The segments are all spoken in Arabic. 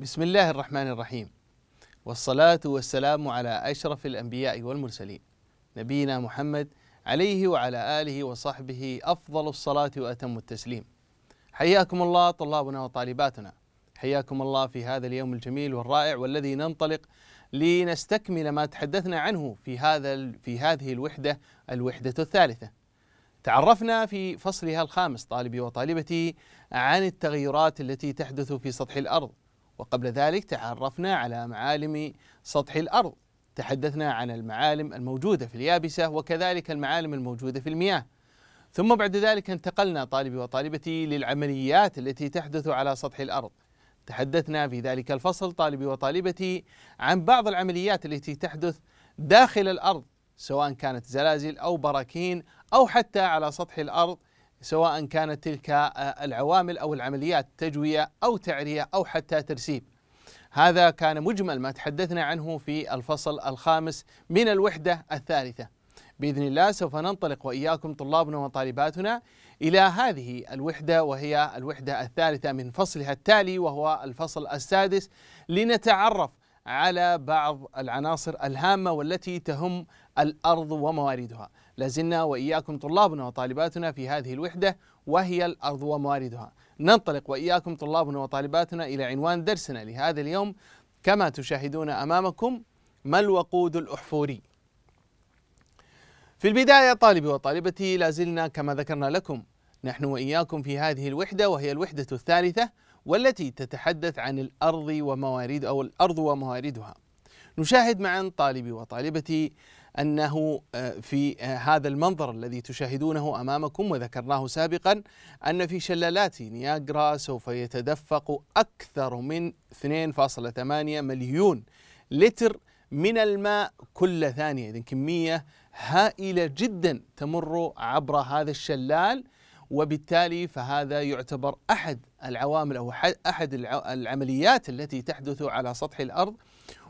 بسم الله الرحمن الرحيم والصلاة والسلام على أشرف الأنبياء والمرسلين نبينا محمد عليه وعلى آله وصحبه أفضل الصلاة وأتم التسليم حياكم الله طلابنا وطالباتنا حياكم الله في هذا اليوم الجميل والرائع والذي ننطلق لنستكمل ما تحدثنا عنه في هذا في هذه الوحدة الوحدة الثالثة تعرفنا في فصلها الخامس طالبي وطالبتي عن التغيرات التي تحدث في سطح الارض وقبل ذلك تعرفنا على معالم سطح الأرض تحدثنا عن المعالم الموجودة في اليابسة وكذلك المعالم الموجودة في المياه ثم بعد ذلك انتقلنا طالبي وطالبتي للعمليات التي تحدث على سطح الأرض تحدثنا في ذلك الفصل طالبي وطالبتي عن بعض العمليات التي تحدث داخل الأرض سواء كانت زلازل أو براكين أو حتى على سطح الأرض سواء كانت تلك آه، العوامل أو العمليات تجوية أو تعرية أو حتى ترسيب هذا كان مجمل ما تحدثنا عنه في الفصل الخامس من الوحدة الثالثة بإذن الله سوف ننطلق وإياكم طلابنا وطالباتنا إلى هذه الوحدة وهي الوحدة الثالثة من فصلها التالي وهو الفصل السادس لنتعرف على بعض العناصر الهامة والتي تهم الأرض ومواردها لازلنا وإياكم طلابنا وطالباتنا في هذه الوحدة وهي الأرض ومواردها ننطلق وإياكم طلابنا وطالباتنا إلى عنوان درسنا لهذا اليوم كما تشاهدون أمامكم ما الوقود الأحفوري في البداية طالبي وطالبتي لازلنا كما ذكرنا لكم نحن وإياكم في هذه الوحدة وهي الوحدة الثالثة والتي تتحدث عن الأرض وموارد أو الأرض ومواردها نشاهد معا طالبي وطالبتي انه آه، في آه، هذا المنظر الذي تشاهدونه امامكم وذكرناه سابقا ان في شلالات نياجرا سوف يتدفق اكثر من 2.8 مليون لتر من الماء كل ثانيه، اذا كميه هائله جدا تمر عبر هذا الشلال وبالتالي فهذا يعتبر احد العوامل او احد العمليات التي تحدث على سطح الارض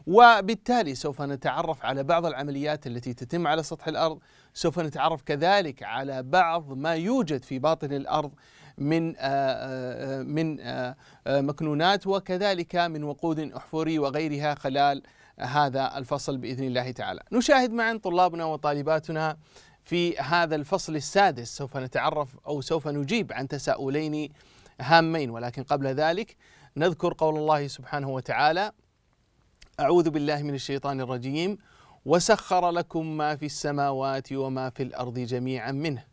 وبالتالي سوف نتعرف على بعض العمليات التي تتم على سطح الارض، سوف نتعرف كذلك على بعض ما يوجد في باطن الارض من آه، آه، من آه، مكنونات وكذلك من وقود احفوري وغيرها خلال هذا الفصل باذن الله تعالى. نشاهد معا طلابنا وطالباتنا في هذا الفصل السادس سوف نتعرف او سوف نجيب عن تساؤلين هامين ولكن قبل ذلك نذكر قول الله سبحانه وتعالى أعوذ بالله من الشيطان الرجيم وسخر لكم ما في السماوات وما في الأرض جميعا منه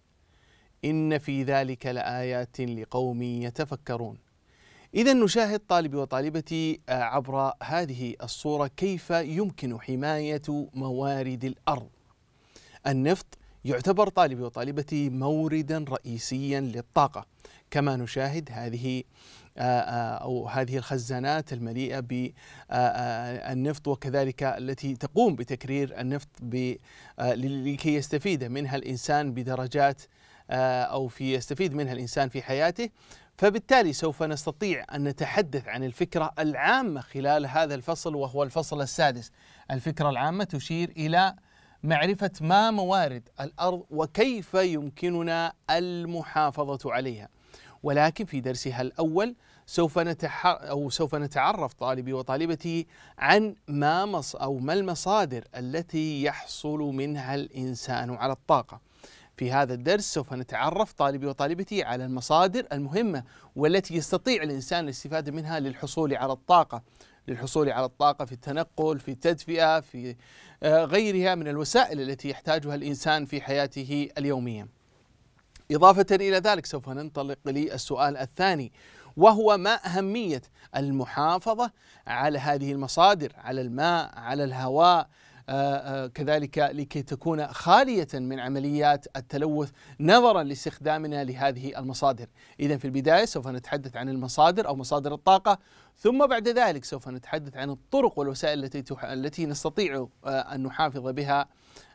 إن في ذلك لآيات لقوم يتفكرون إذا نشاهد طالبي وطالبتي عبر هذه الصورة كيف يمكن حماية موارد الأرض النفط يعتبر طالبي وطالبتي موردا رئيسيا للطاقة كما نشاهد هذه آه، آه، أو هذه الخزانات المليئة بالنفط آه، وكذلك التي تقوم بتكرير النفط لكي يستفيد منها الإنسان بدرجات أو في يستفيد منها الإنسان في حياته فبالتالي سوف نستطيع أن نتحدث عن الفكرة العامة خلال هذا الفصل وهو الفصل السادس الفكرة العامة تشير إلى معرفة ما موارد الأرض وكيف يمكننا المحافظة عليها ولكن في درسها الأول سوف أو سوف نتعرف طالبي وطالبتي عن ما مص أو ما المصادر التي يحصل منها الإنسان على الطاقة. في هذا الدرس سوف نتعرف طالبي وطالبتي على المصادر المهمة والتي يستطيع الإنسان الاستفادة منها للحصول على الطاقة للحصول على الطاقة في التنقل في التدفئة في آه، غيرها من الوسائل التي يحتاجها الإنسان في حياته اليومية إضافة إلى ذلك سوف ننطلق للسؤال الثاني وهو ما أهمية المحافظة على هذه المصادر على الماء على الهواء آه، آه، كذلك لكي تكون خالية من عمليات التلوث نظرا لاستخدامنا لهذه المصادر إذا في البداية سوف نتحدث عن المصادر أو مصادر الطاقة ثم بعد ذلك سوف نتحدث عن الطرق والوسائل التي التي نستطيع آه، ان نحافظ بها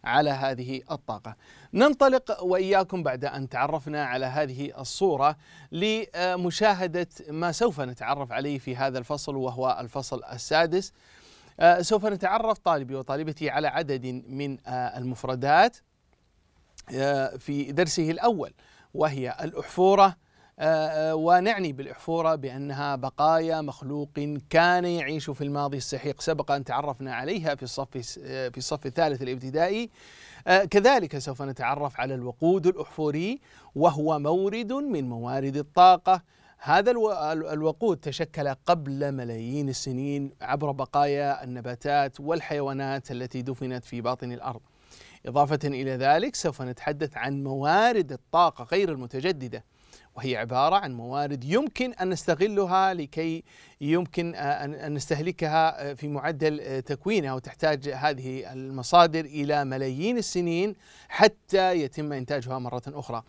على هذه الطاقه. ننطلق واياكم بعد ان تعرفنا على هذه الصوره لمشاهده ما سوف نتعرف عليه في هذا الفصل وهو الفصل السادس آه، سوف نتعرف طالبي وطالبتي على عدد من آه، المفردات آه، في درسه الأول وهي الأحفورة ونعني بالأحفورة بأنها بقايا مخلوق كان يعيش في الماضي السحيق سبق أن تعرفنا عليها في الصف في الصف الثالث الابتدائي كذلك سوف نتعرف على الوقود الأحفوري وهو مورد من موارد الطاقة هذا الوقود تشكل قبل ملايين السنين عبر بقايا النباتات والحيوانات التي دفنت في باطن الارض. اضافه الى ذلك سوف نتحدث عن موارد الطاقه غير المتجدده وهي عبارة عن موارد يمكن أن نستغلها لكي يمكن آه، أن نستهلكها آه، في معدل آه، تكوينها وتحتاج هذه المصادر إلى ملايين السنين حتى يتم إنتاجها مرة أخرى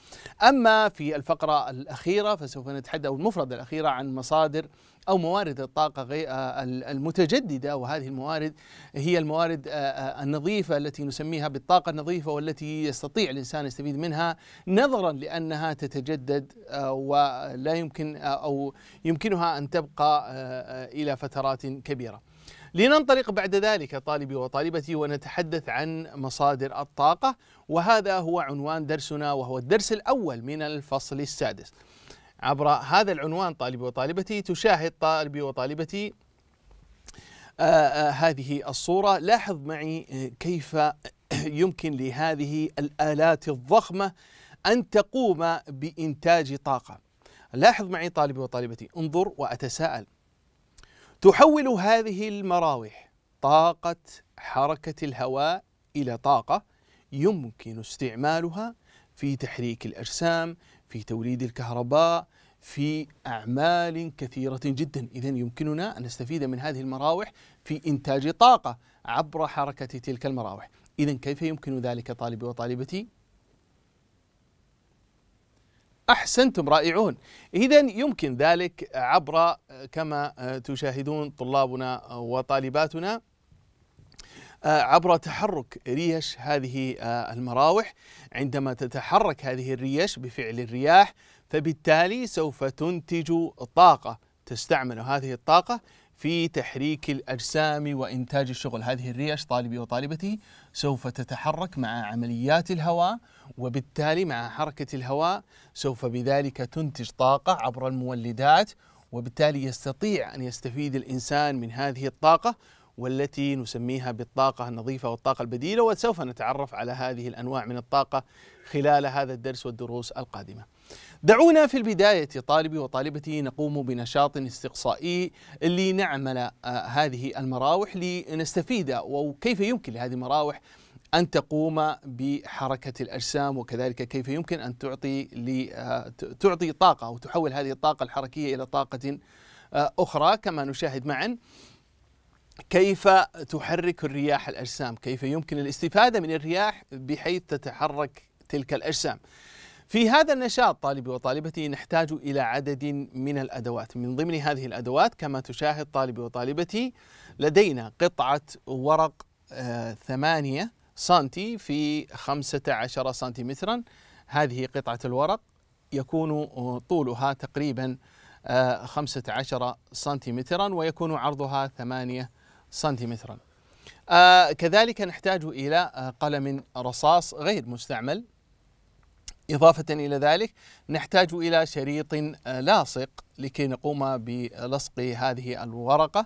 أما في الفقرة الأخيرة فسوف نتحدث المفردة الأخيرة عن مصادر أو موارد الطاقة آه، المتجددة وهذه الموارد هي الموارد آه، آه، النظيفة التي نسميها بالطاقة النظيفة والتي يستطيع الإنسان يستفيد منها نظرا لأنها تتجدد ولا يمكن أو يمكنها أن تبقى إلى فترات كبيرة لننطلق بعد ذلك طالبي وطالبتي ونتحدث عن مصادر الطاقة وهذا هو عنوان درسنا وهو الدرس الأول من الفصل السادس عبر هذا العنوان طالبي وطالبتي تشاهد طالبي وطالبتي آه، آه، هذه الصورة لاحظ معي آه، كيف يمكن لهذه الآلات الضخمة أن تقوم بإنتاج طاقة لاحظ معي طالبي وطالبتي انظر وأتساءل تحول هذه المراوح طاقة حركة الهواء إلى طاقة يمكن استعمالها في تحريك الأجسام في توليد الكهرباء في أعمال كثيرة جدا إذا يمكننا أن نستفيد من هذه المراوح في إنتاج طاقة عبر حركة تلك المراوح إذا كيف يمكن ذلك طالبي وطالبتي؟ أحسنتم رائعون إذا يمكن ذلك عبر كما تشاهدون طلابنا وطالباتنا آه، عبر تحرك ريش هذه آه، المراوح عندما تتحرك هذه الريش بفعل الرياح فبالتالي سوف تنتج طاقة تستعمل هذه الطاقة في تحريك الأجسام وإنتاج الشغل هذه الريش طالبي وطالبتي سوف تتحرك مع عمليات الهواء وبالتالي مع حركة الهواء سوف بذلك تنتج طاقة عبر المولدات وبالتالي يستطيع أن يستفيد الإنسان من هذه الطاقة والتي نسميها بالطاقة النظيفة والطاقة البديلة وسوف نتعرف على هذه الأنواع من الطاقة خلال هذا الدرس والدروس القادمة دعونا في البداية طالبي وطالبتي نقوم بنشاط استقصائي لنعمل آه، هذه المراوح لنستفيد وكيف يمكن لهذه المراوح أن تقوم بحركة الأجسام وكذلك كيف يمكن أن تعطي آه، تعطي طاقة وتحول هذه الطاقة الحركية إلى طاقة آه، أخرى كما نشاهد معا كيف تحرك الرياح الأجسام كيف يمكن الاستفادة من الرياح بحيث تتحرك تلك الأجسام في هذا النشاط طالبي وطالبتي نحتاج إلى عدد من الأدوات من ضمن هذه الأدوات كما تشاهد طالبي وطالبتي لدينا قطعة ورق آه، ثمانية سنتي في خمسة عشر سنتيمترا هذه قطعة الورق يكون آه، طولها تقريبا آه، خمسة عشر سنتيمترا ويكون عرضها ثمانية سنتيمترا آه كذلك نحتاج إلى آه، قلم رصاص غير مستعمل إضافة إلى ذلك نحتاج إلى شريط آه، لاصق لكي نقوم بلصق هذه الورقة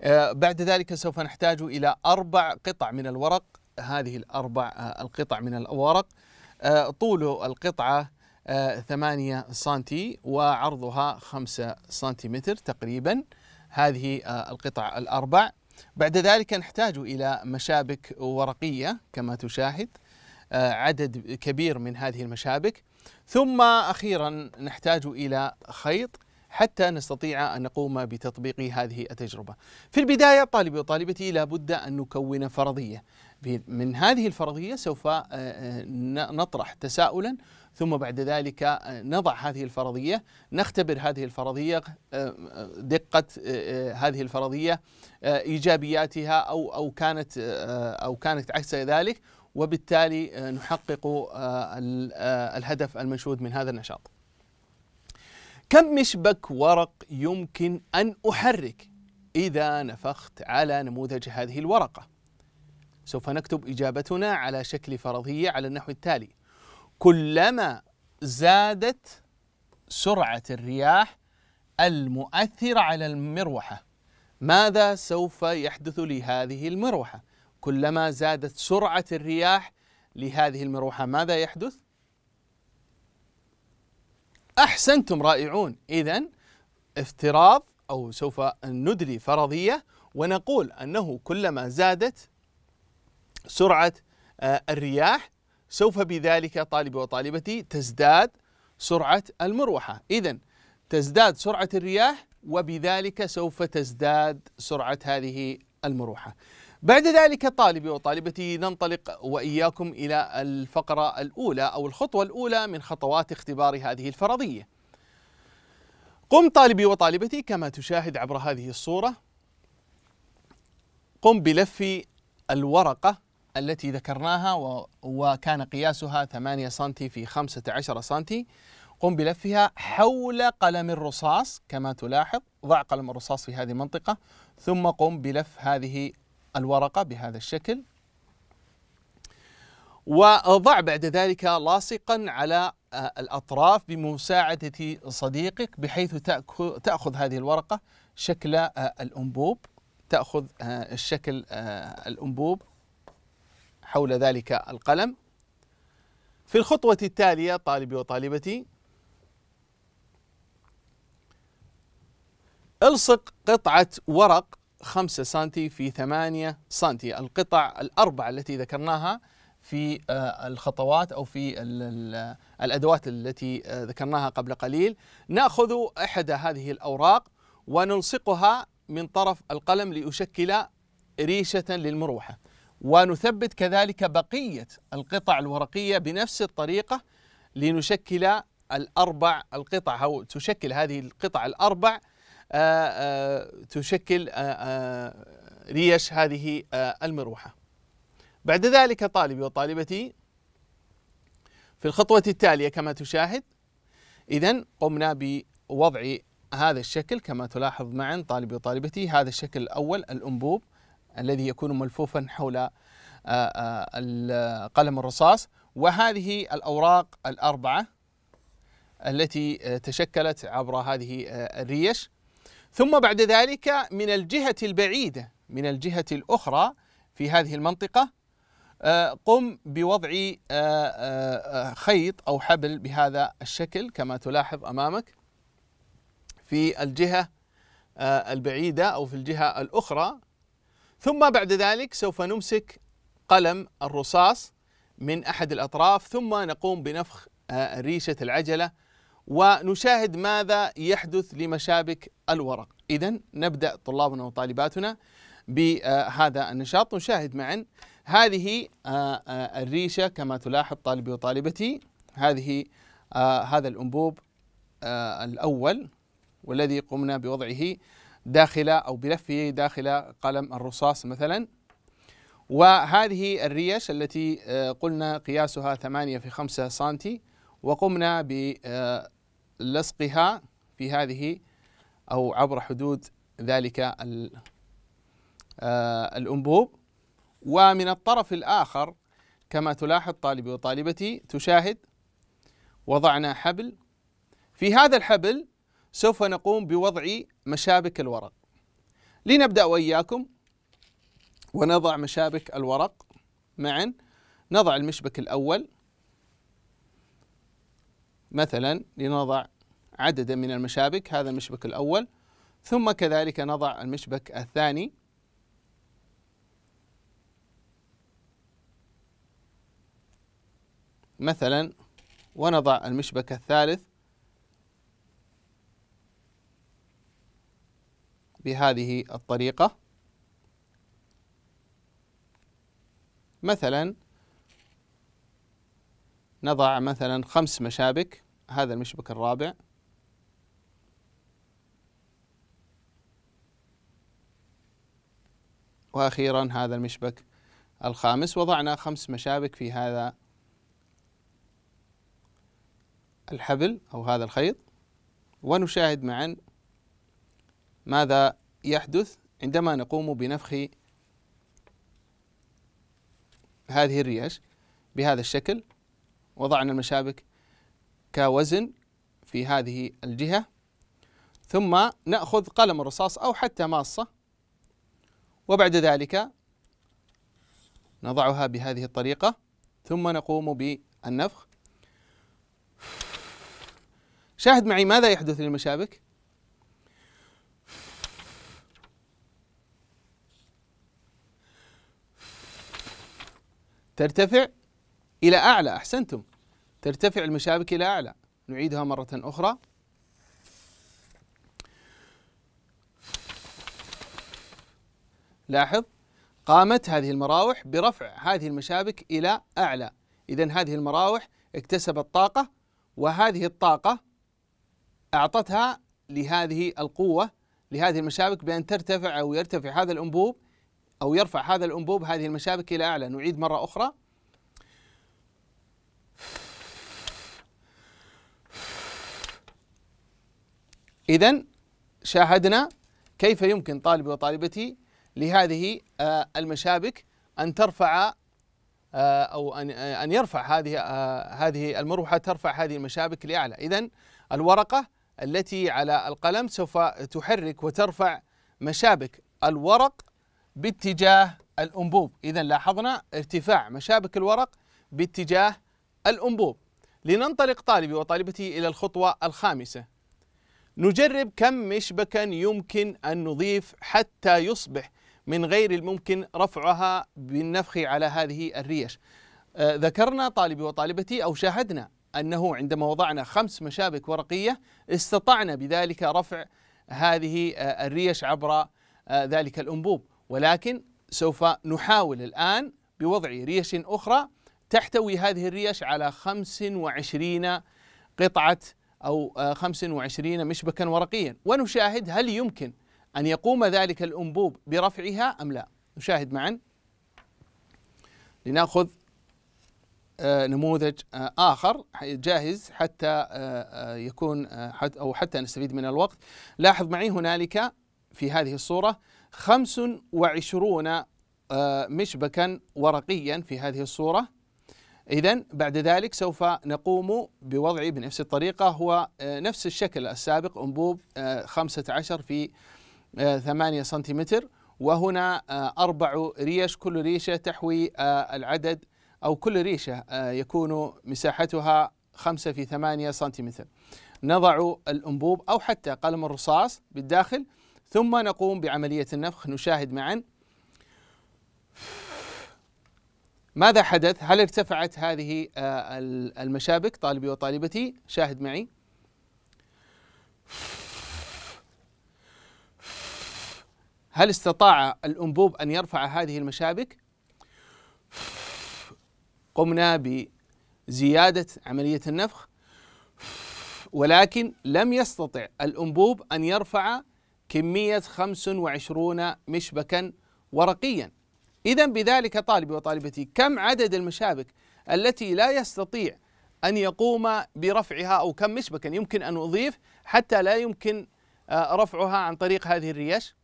آه، بعد ذلك سوف نحتاج إلى أربع قطع من الورق هذه الأربع القطع من الورق طول القطعة ثمانية سنتي وعرضها خمسة سنتيمتر تقريبا هذه القطع الأربع بعد ذلك نحتاج إلى مشابك ورقية كما تشاهد آه، عدد كبير من هذه المشابك ثم أخيرا نحتاج إلى خيط حتى نستطيع أن نقوم بتطبيق هذه التجربة في البداية طالبي وطالبتي لابد أن نكون فرضية من هذه الفرضية سوف آه، آه، نطرح تساؤلا ثم بعد ذلك آه، نضع هذه الفرضية نختبر هذه الفرضية آه، آه، دقة هذه الفرضية إيجابياتها أو أو كانت أو كانت عكس ذلك وبالتالي نحقق الهدف المنشود من هذا النشاط. كم مشبك ورق يمكن أن أحرك إذا نفخت على نموذج هذه الورقة؟ سوف نكتب إجابتنا على شكل فرضية على النحو التالي كلما زادت سرعة الرياح المؤثرة على المروحة ماذا سوف يحدث لهذه المروحة؟ كلما زادت سرعة الرياح لهذه المروحة ماذا يحدث؟ أحسنتم رائعون إذا افتراض أو سوف ندري فرضية ونقول أنه كلما زادت سرعة آه، الرياح سوف بذلك طالبي وطالبتي تزداد سرعة المروحة إذا تزداد سرعة الرياح وبذلك سوف تزداد سرعة هذه المروحة بعد ذلك طالبي وطالبتي ننطلق وإياكم إلى الفقرة الأولى أو الخطوة الأولى من خطوات اختبار هذه الفرضية قم طالبي وطالبتي كما تشاهد عبر هذه الصورة قم بلف الورقة التي ذكرناها وكان قياسها 8 سم في 15 سم قم بلفها حول قلم الرصاص كما تلاحظ ضع قلم الرصاص في هذه المنطقة ثم قم بلف هذه الورقة بهذا الشكل وضع بعد ذلك لاصقا على آه، الأطراف بمساعدة صديقك بحيث تأخذ هذه الورقة شكل آه، الأنبوب تأخذ آه، الشكل الأنبوب حول ذلك القلم في الخطوة التالية طالبي وطالبتي الصق قطعة ورق 5 سنتي في 8 سنتي القطع الأربعة التي ذكرناها في آه، الخطوات أو في الأدوات التي آه، ذكرناها قبل قليل نأخذ أحد هذه الأوراق ونلصقها من طرف القلم لأشكل ريشة للمروحة ونثبت كذلك بقية القطع الورقية بنفس الطريقة لنشكل الأربع القطع أو تشكل هذه القطع الأربع آه، آه، تشكل آه، ريش هذه المروحة بعد ذلك طالبي وطالبتي في الخطوة التالية كما تشاهد إذا قمنا بوضع هذا الشكل كما تلاحظ معا طالبي وطالبتي هذا الشكل الأول الأنبوب الذي يكون ملفوفا حول آه، آه، قلم الرصاص وهذه الأوراق الأربعة التي آه، تشكلت عبر هذه الريش ثم بعد ذلك من الجهة البعيدة من الجهة الأخرى في هذه المنطقة قم بوضع خيط أو حبل بهذا الشكل كما تلاحظ أمامك في الجهة البعيدة أو في الجهة الأخرى ثم بعد ذلك سوف نمسك قلم الرصاص من أحد الأطراف ثم نقوم بنفخ آه، ريشة العجلة ونشاهد ماذا يحدث لمشابك الورق إذا نبدأ طلابنا وطالباتنا بهذا آه، النشاط نشاهد معا هذه آه، الريشة كما تلاحظ طالبي وطالبتي هذه هذا الأنبوب الأول والذي قمنا بوضعه داخل أو بلفه داخل قلم الرصاص مثلا وهذه الريش التي آه، قلنا قياسها 8 في 5 سم وقمنا بلصقها في هذه أو عبر حدود ذلك آه، الأنبوب ومن الطرف الآخر كما تلاحظ طالبي وطالبتي تشاهد وضعنا حبل في هذا الحبل سوف نقوم بوضع مشابك الورق لنبدأ وإياكم ونضع مشابك الورق معا نضع المشبك الأول مثلا لنضع عددا من المشابك هذا المشبك الأول ثم كذلك نضع المشبك الثاني مثلا ونضع المشبك الثالث بهذه الطريقة مثلا نضع مثلا خمس مشابك هذا المشبك الرابع وأخيرا هذا المشبك الخامس وضعنا خمس مشابك في هذا الحبل أو هذا الخيط ونشاهد معا ماذا يحدث عندما نقوم بنفخ هذه الريش بهذا الشكل وضعنا المشابك كوزن في هذه الجهة ثم نأخذ قلم الرصاص أو حتى ماصة وبعد ذلك نضعها بهذه الطريقة ثم نقوم بالنفخ شاهد معي ماذا يحدث للمشابك ترتفع إلى أعلى أحسنتم ترتفع المشابك إلى أعلى نعيدها مرة أخرى لاحظ قامت هذه المراوح برفع هذه المشابك إلى أعلى إذا هذه المراوح اكتسبت طاقة وهذه الطاقة أعطتها لهذه القوة لهذه المشابك بأن ترتفع أو يرتفع هذا الأنبوب أو يرفع هذا الأنبوب هذه المشابك إلى أعلى نعيد مرة أخرى إذا شاهدنا كيف يمكن طالبي وطالبتي لهذه آه، المشابك أن ترفع آه، أو أن آه، أن يرفع هذه هذه المروحة ترفع هذه المشابك لأعلى إذا الورقة التي على القلم سوف تحرك وترفع مشابك الورق باتجاه الأنبوب إذا لاحظنا ارتفاع مشابك الورق باتجاه الأنبوب لننطلق طالبي وطالبتي إلى الخطوة الخامسة نجرب كم مشبكا يمكن أن نضيف حتى يصبح من غير الممكن رفعها بالنفخ على هذه الريش أه، ذكرنا طالبي وطالبتي أو شاهدنا أنه عندما وضعنا خمس مشابك ورقية استطعنا بذلك رفع هذه أه، الريش عبر أه، ذلك الأنبوب ولكن سوف نحاول الآن بوضع ريش أخرى تحتوي هذه الريش على 25 قطعة أو 25 آه، مشبكا ورقيا ونشاهد هل يمكن أن يقوم ذلك الأنبوب برفعها أم لا نشاهد معا لنأخذ آه، نموذج آه، آخر جاهز حتى يكون أو حتى نستفيد من الوقت لاحظ معي هنالك في هذه الصورة خمس وعشرون آه، مشبكا ورقيا في هذه الصورة إذا بعد ذلك سوف نقوم بوضعه بنفس الطريقة هو آه، نفس الشكل السابق أنبوب 15 آه، في 8 سنتيمتر وهنا أربع ريش كل ريشة تحوي العدد أو كل ريشة يكون مساحتها 5 في 8 سنتيمتر نضع الأنبوب أو حتى قلم الرصاص بالداخل ثم نقوم بعملية النفخ نشاهد معا ماذا حدث؟ هل ارتفعت هذه آه، المشابك طالبي وطالبتي؟ شاهد معي هل استطاع الأنبوب أن يرفع هذه المشابك؟ قمنا بزيادة عملية النفخ ولكن لم يستطع الأنبوب أن يرفع كمية 25 مشبكا ورقيا إذا بذلك طالبي وطالبتي كم عدد المشابك التي لا يستطيع أن يقوم برفعها أو كم مشبكا يمكن أن أضيف حتى لا يمكن آه، رفعها عن طريق هذه الريش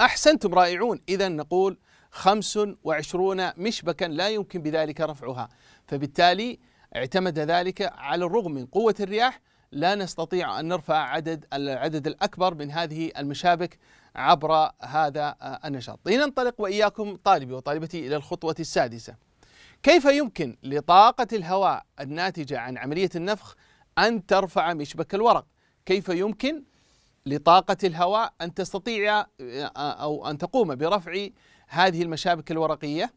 أحسنتم رائعون إذا نقول 25 مشبكا لا يمكن بذلك رفعها فبالتالي اعتمد ذلك على الرغم من قوة الرياح لا نستطيع أن نرفع عدد العدد الأكبر من هذه المشابك عبر هذا النشاط لننطلق وإياكم طالبي وطالبتي إلى الخطوة السادسة كيف يمكن لطاقة الهواء الناتجة عن عملية النفخ أن ترفع مشبك الورق كيف يمكن لطاقة الهواء أن تستطيع آه، أو أن تقوم برفع هذه المشابك الورقية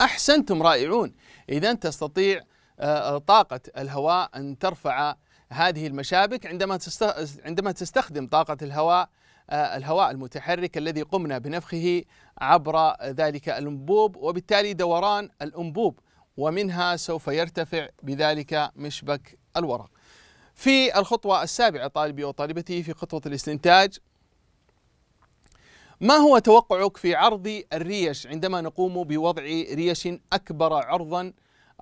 أحسنتم رائعون إذا تستطيع آه، آه، طاقة الهواء أن ترفع هذه المشابك عندما عندما تستخدم طاقة الهواء آه، الهواء المتحرك الذي قمنا بنفخه عبر ذلك الانبوب وبالتالي دوران الانبوب ومنها سوف يرتفع بذلك مشبك الورق. في الخطوة السابعة طالبي وطالبتي في خطوة الاستنتاج ما هو توقعك في عرض الريش عندما نقوم بوضع ريش أكبر عرضا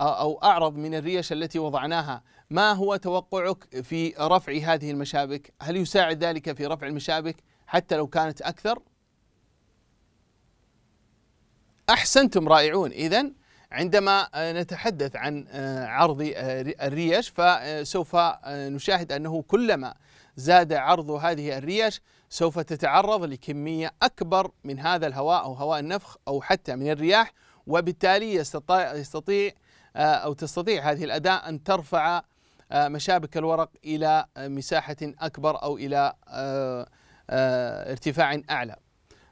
أو أعرض من الريش التي وضعناها ما هو توقعك في رفع هذه المشابك هل يساعد ذلك في رفع المشابك حتى لو كانت أكثر أحسنتم رائعون إذا عندما نتحدث عن آه، عرض آه، الريش فسوف آه، نشاهد أنه كلما زاد عرض هذه الريش سوف تتعرض لكمية أكبر من هذا الهواء أو هواء النفخ أو حتى من الرياح وبالتالي يستطيع آه، أو تستطيع هذه الأداة أن ترفع آه، مشابك الورق إلى آه، مساحة أكبر أو إلى ارتفاع أعلى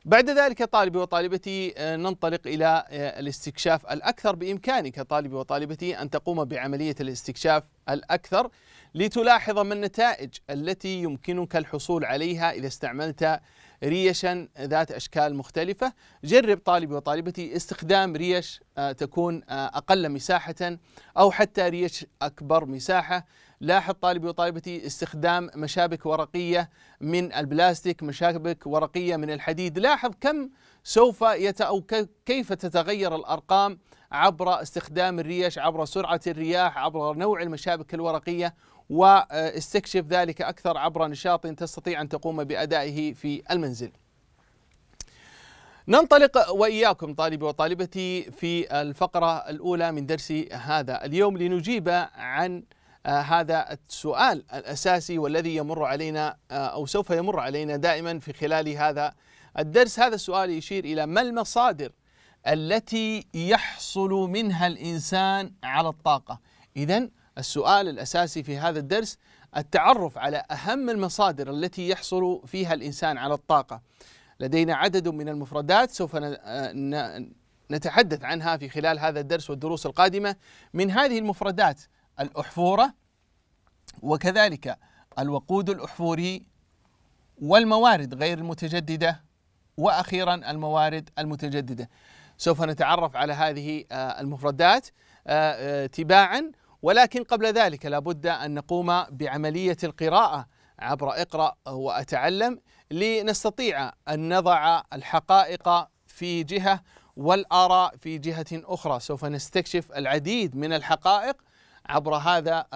بعد ذلك طالبي وطالبتي ننطلق إلى الاستكشاف الأكثر بإمكانك طالبي وطالبتي أن تقوم بعملية الاستكشاف الأكثر لتلاحظ ما النتائج التي يمكنك الحصول عليها إذا استعملت ريشا ذات أشكال مختلفة جرب طالبي وطالبتي استخدام ريش آه، تكون آه، أقل مساحة أو حتى ريش أكبر مساحة لاحظ طالبي وطالبتي استخدام مشابك ورقية من البلاستيك مشابك ورقية من الحديد لاحظ كم سوف يت أو كيف تتغير الأرقام عبر استخدام الريش عبر سرعة الرياح عبر نوع المشابك الورقية واستكشف ذلك أكثر عبر نشاط تستطيع أن تقوم بأدائه في المنزل ننطلق وإياكم طالبي وطالبتي في الفقرة الأولى من درس هذا اليوم لنجيب عن آه، هذا السؤال الأساسي والذي يمر علينا آه، أو سوف يمر علينا دائما في خلال هذا الدرس هذا السؤال يشير إلى ما المصادر التي يحصل منها الانسان على الطاقه اذا السؤال الاساسي في هذا الدرس التعرف على اهم المصادر التي يحصل فيها الانسان على الطاقه لدينا عدد من المفردات سوف نتحدث عنها في خلال هذا الدرس والدروس القادمه من هذه المفردات الاحفوره وكذلك الوقود الاحفوري والموارد غير المتجدده واخيرا الموارد المتجدده سوف نتعرف على هذه آه، المفردات آه، آه، تباعا ولكن قبل ذلك لابد أن نقوم بعملية القراءة عبر اقرأ وأتعلم لنستطيع أن نضع الحقائق في جهة والآراء في جهة أخرى سوف نستكشف العديد من الحقائق عبر هذا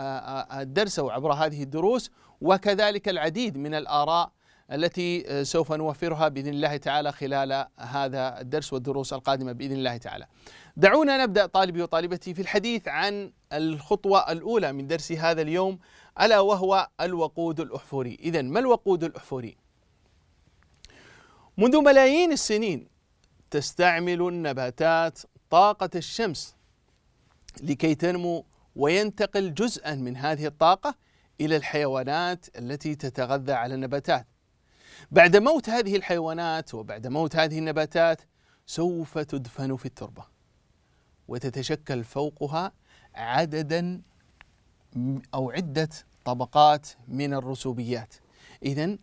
الدرس وعبر هذه الدروس وكذلك العديد من الآراء التي آه، سوف نوفرها باذن الله تعالى خلال هذا الدرس والدروس القادمه باذن الله تعالى. دعونا نبدا طالبي وطالبتي في الحديث عن الخطوه الاولى من درس هذا اليوم الا وهو الوقود الاحفوري. اذا ما الوقود الاحفوري؟ منذ ملايين السنين تستعمل النباتات طاقه الشمس لكي تنمو وينتقل جزءا من هذه الطاقه الى الحيوانات التي تتغذى على النباتات بعد موت هذه الحيوانات وبعد موت هذه النباتات سوف تدفن في التربه وتتشكل فوقها عددا او عده طبقات من الرسوبيات اذا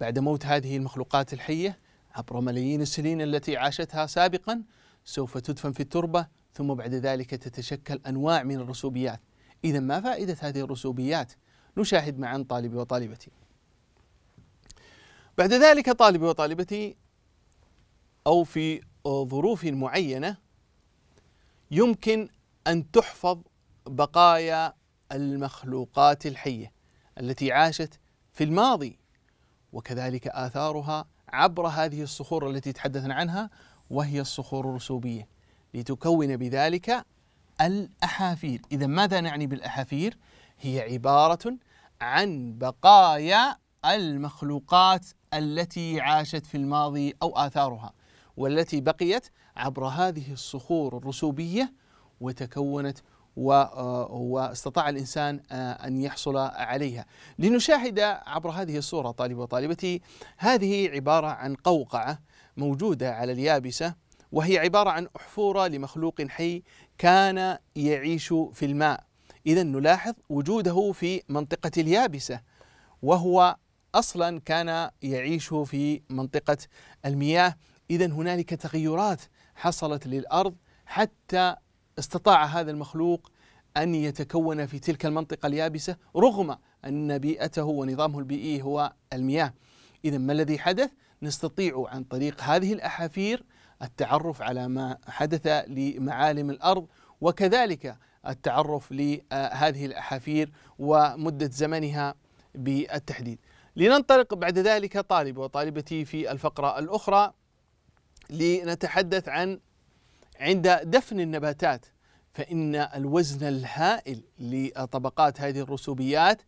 بعد موت هذه المخلوقات الحيه عبر ملايين السنين التي عاشتها سابقا سوف تدفن في التربه ثم بعد ذلك تتشكل انواع من الرسوبيات اذا ما فائده هذه الرسوبيات نشاهد معا طالبي وطالبتي بعد ذلك طالبي وطالبتي أو في ظروف معينة يمكن أن تحفظ بقايا المخلوقات الحية التي عاشت في الماضي وكذلك آثارها عبر هذه الصخور التي تحدثنا عنها وهي الصخور الرسوبية لتكون بذلك الأحافير إذا ماذا نعني بالأحافير؟ هي عبارة عن بقايا المخلوقات التي عاشت في الماضي او اثارها والتي بقيت عبر هذه الصخور الرسوبيه وتكونت آه، واستطاع الانسان آه، ان يحصل عليها. لنشاهد عبر هذه الصوره طالب وطالبتي هذه عباره عن قوقعه موجوده على اليابسه وهي عباره عن احفوره لمخلوق حي كان يعيش في الماء. اذا نلاحظ وجوده في منطقه اليابسه وهو اصلا كان يعيش في منطقه المياه اذا هنالك تغيرات حصلت للارض حتى استطاع هذا المخلوق ان يتكون في تلك المنطقه اليابسه رغم ان بيئته ونظامه البيئي هو المياه اذا ما الذي حدث نستطيع عن طريق هذه الاحافير التعرف على ما حدث لمعالم الارض وكذلك التعرف لهذه الاحافير ومده زمنها بالتحديد لننطلق بعد ذلك طالب وطالبتي في الفقرة الأخرى لنتحدث عن عند دفن النباتات فإن الوزن الهائل لطبقات هذه الرسوبيات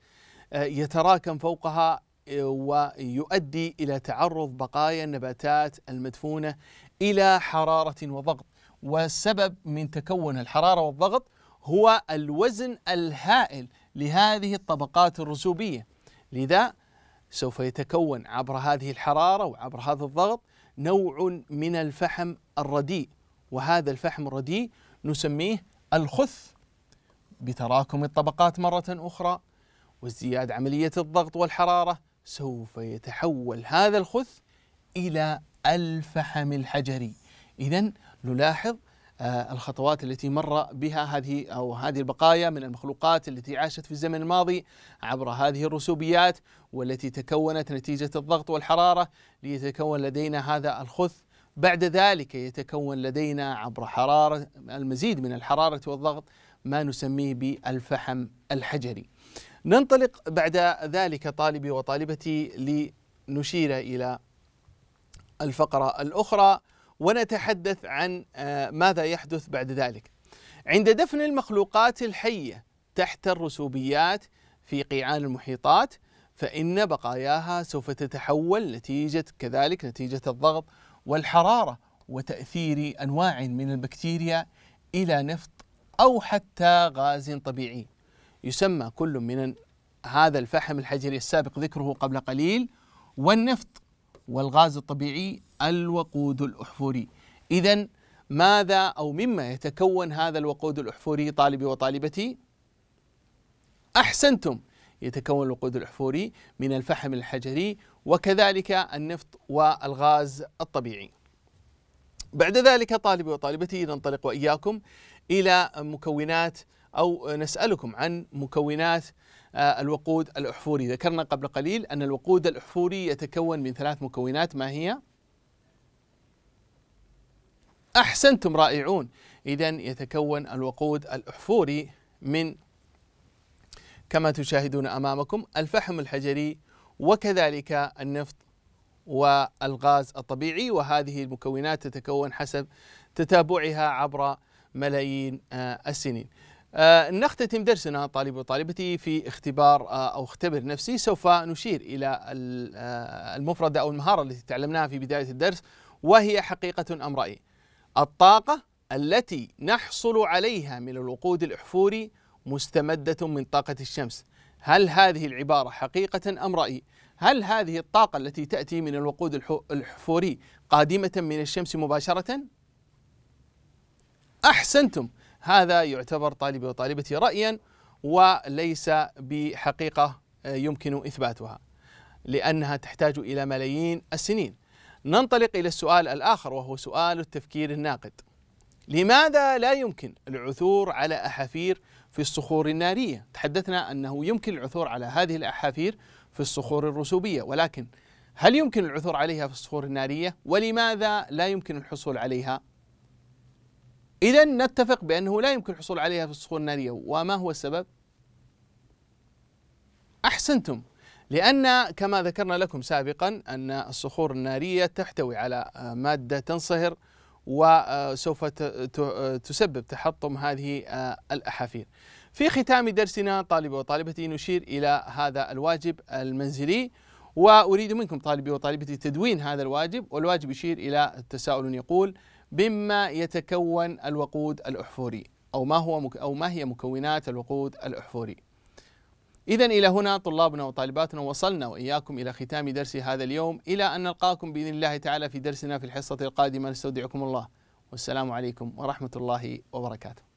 آه، يتراكم فوقها آه، ويؤدي إلى تعرض بقايا النباتات المدفونة إلى حرارة وضغط والسبب من تكون الحرارة والضغط هو الوزن الهائل لهذه الطبقات الرسوبية لذا سوف يتكون عبر هذه الحرارة وعبر هذا الضغط نوع من الفحم الرديء وهذا الفحم الرديء نسميه الخث بتراكم الطبقات مرة أخرى وازدياد عملية الضغط والحرارة سوف يتحول هذا الخث إلى الفحم الحجري إذا نلاحظ آه، الخطوات التي مر بها هذه او هذه البقايا من المخلوقات التي عاشت في الزمن الماضي عبر هذه الرسوبيات والتي تكونت نتيجه الضغط والحراره ليتكون لدينا هذا الخث بعد ذلك يتكون لدينا عبر حراره المزيد من الحراره والضغط ما نسميه بالفحم الحجري. ننطلق بعد ذلك طالبي وطالبتي لنشير الى الفقره الاخرى ونتحدث عن آه، ماذا يحدث بعد ذلك. عند دفن المخلوقات الحيه تحت الرسوبيات في قيعان المحيطات فإن بقاياها سوف تتحول نتيجة كذلك نتيجة الضغط والحرارة وتأثير أنواع من البكتيريا إلى نفط أو حتى غاز طبيعي يسمى كل من هذا الفحم الحجري السابق ذكره قبل قليل والنفط والغاز الطبيعي الوقود الأحفوري إذا ماذا أو مما يتكون هذا الوقود الأحفوري طالبي وطالبتي أحسنتم يتكون الوقود الأحفوري من الفحم الحجري وكذلك النفط والغاز الطبيعي بعد ذلك طالبي وطالبتي ننطلق وإياكم إلى مكونات أو نسألكم عن مكونات آه، الوقود الأحفوري ذكرنا قبل قليل أن الوقود الأحفوري يتكون من ثلاث مكونات ما هي؟ أحسنتم رائعون إذا يتكون الوقود الأحفوري من كما تشاهدون أمامكم الفحم الحجري وكذلك النفط والغاز الطبيعي وهذه المكونات تتكون حسب تتابعها عبر ملايين آه، السنين آه، نختتم درسنا طالب وطالبتي في اختبار آه، أو اختبر نفسي سوف نشير إلى آه، المفردة أو المهارة التي تعلمناها في بداية الدرس وهي حقيقة أم رأي الطاقة التي نحصل عليها من الوقود الأحفوري مستمدة من طاقة الشمس هل هذه العبارة حقيقة أم رأي؟ هل هذه الطاقة التي تأتي من الوقود الأحفوري قادمة من الشمس مباشرة؟ أحسنتم هذا يعتبر طالبي وطالبتي رأيا وليس بحقيقة آه، يمكن إثباتها لأنها تحتاج إلى ملايين السنين ننطلق إلى السؤال الآخر وهو سؤال التفكير الناقد لماذا لا يمكن العثور على أحافير في الصخور النارية تحدثنا أنه يمكن العثور على هذه الأحافير في الصخور الرسوبية ولكن هل يمكن العثور عليها في الصخور النارية ولماذا لا يمكن الحصول عليها إذا نتفق بأنه لا يمكن الحصول عليها في الصخور النارية وما هو السبب؟ أحسنتم لأن كما ذكرنا لكم سابقا أن الصخور النارية تحتوي على مادة تنصهر وسوف تسبب تحطم هذه آه، الأحافير في ختام درسنا طالبي وطالبتي نشير إلى هذا الواجب المنزلي وأريد منكم طالبي وطالبتي تدوين هذا الواجب والواجب يشير إلى التساؤل يقول مما يتكون الوقود الأحفوري أو ما هو أو ما هي مكونات الوقود الأحفوري. إذا إلى هنا طلابنا وطالباتنا وصلنا وإياكم إلى ختام درس هذا اليوم إلى أن نلقاكم بإذن الله تعالى في درسنا في الحصة القادمة نستودعكم الله والسلام عليكم ورحمة الله وبركاته.